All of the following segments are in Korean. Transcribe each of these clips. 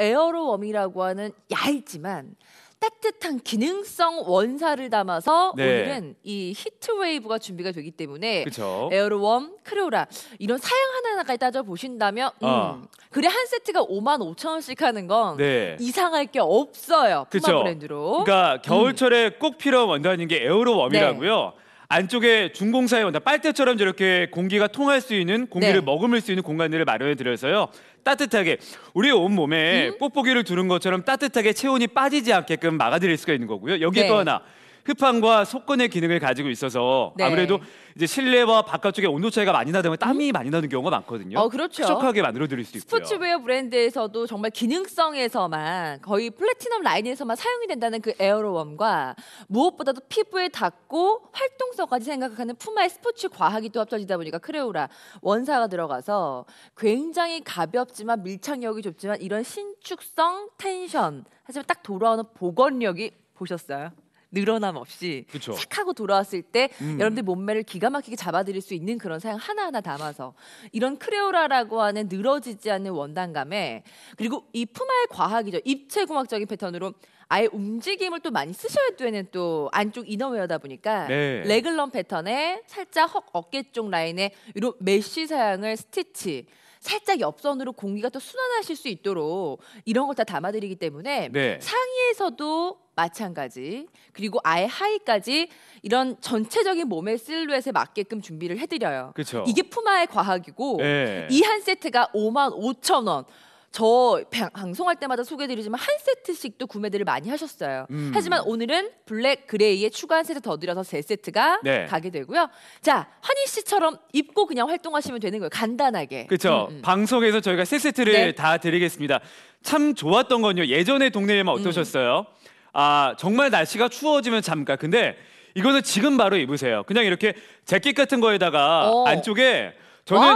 에어로 웜이라고 하는 얇지만 따뜻한 기능성 원사를 담아서 네. 오늘은 이 히트웨이브가 준비가 되기 때문에 그쵸. 에어로웜, 크레오라 이런 사양 하나하나까지 따져 보신다면 아. 음, 어. 그래 한 세트가 5만 5천 원씩 하는 건 네. 이상할 게 없어요. 푸마 그쵸. 브랜드로. 그러니까 겨울철에 음. 꼭 필요한 원단인 게 에어로웜이라고요. 네. 안쪽에 중공사에 온다 빨대처럼 저렇게 공기가 통할 수 있는 공기를 네. 머금을 수 있는 공간들을 마련해 드려서요. 따뜻하게 우리 온 몸에 음? 뽀뽁이를 두른 것처럼 따뜻하게 체온이 빠지지 않게끔 막아드릴 수가 있는 거고요. 여기 네. 또 하나 흡판과 속건의 기능을 가지고 있어서 네. 아무래도 이제 실내와 바깥쪽에 온도 차이가 많이 나다 보면 땀이 많이 나는 경우가 많거든요. 어, 그렇죠. 쾌적하게 만들어드릴 수 있고요. 스포츠웨어 브랜드에서도 정말 기능성에서만 거의 플래티넘 라인에서만 사용이 된다는 그 에어로웜과 무엇보다도 피부에 닿고 활동성까지 생각하는 푸마의 스포츠 과학이 또 합쳐지다 보니까 크레오라 원사가 들어가서 굉장히 가볍지만 밀착력이 좁지만 이런 신축성 텐션 하지만 딱 돌아오는 보건력이 보셨어요? 늘어남 없이 그쵸. 착하고 돌아왔을 때 음. 여러분들 몸매를 기가 막히게 잡아드릴 수 있는 그런 사양 하나하나 담아서 이런 크레오라라고 하는 늘어지지 않는 원단감에 그리고 이 품알 과학이죠 입체공학적인 패턴으로 아예 움직임을 또 많이 쓰셔야 되는 또 안쪽 이너웨어다 보니까 네. 레글런 패턴에 살짝 헉 어깨 쪽 라인에 이런 메쉬 사양을 스티치 살짝 옆선으로 공기가 또 순환하실 수 있도록 이런 걸 다 담아드리기 때문에 네. 상의에서도 마찬가지 그리고 아예 하의까지 이런 전체적인 몸의 실루엣에 맞게끔 준비를 해드려요. 그쵸. 이게 푸마의 과학이고 네. 이한 세트가 5만 5천 원. 저 방송할 때마다 소개드리지만 한 세트씩도 구매들을 많이 하셨어요. 음. 하지만 오늘은 블랙 그레이에 추가 한 세트 더 드려서 세 세트가 네. 가게 되고요. 자 한희 씨처럼 입고 그냥 활동하시면 되는 거예요. 간단하게. 그렇죠. 음, 음. 방송에서 저희가 세 세트를 네. 다 드리겠습니다. 참 좋았던 건요. 예전에 동네에만 음. 어떠셨어요? 아 정말 날씨가 추워지면 잠깐. 근데 이거는 지금 바로 입으세요. 그냥 이렇게 재킷 같은 거에다가 어. 안쪽에 저는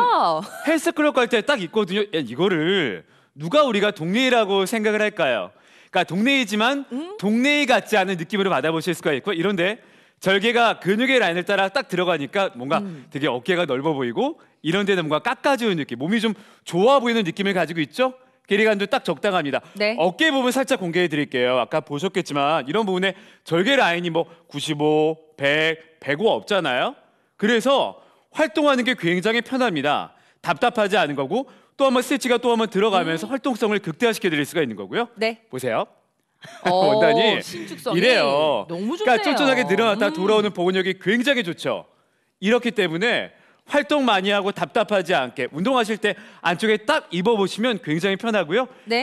헬스클럽 갈 때 딱 입거든요. 이거를 누가 우리가 동네이라고 생각을 할까요? 그러니까 동네이지만 음? 동네이 같지 않은 느낌으로 받아보실 수가 있고 이런데 절개가 근육의 라인을 따라 딱 들어가니까 뭔가 음. 되게 어깨가 넓어 보이고 이런 데는 뭔가 깎아주는 느낌, 몸이 좀 좋아 보이는 느낌을 가지고 있죠? 길이감도 딱 적당합니다. 네. 어깨 부분 살짝 공개해 드릴게요. 아까 보셨겠지만 이런 부분에 절개 라인이 뭐 95, 100, 105 없잖아요. 그래서 활동하는 게 굉장히 편합니다. 답답하지 않은 거고 또 한 번 스위치가또 한 번 들어가면서 음. 활동성을 극대화시켜 드릴 수가 있는 거고요. 네. 보세요. 어, 원단이 신축성이 이래요. 너무 좋네요. 그러니까 쫀쫀하게 늘어났다 음. 돌아오는 보근력이 굉장히 좋죠. 이렇기 때문에 활동 많이 하고 답답하지 않게 운동하실 때 안쪽에 딱 입어보시면 굉장히 편하고요. 네.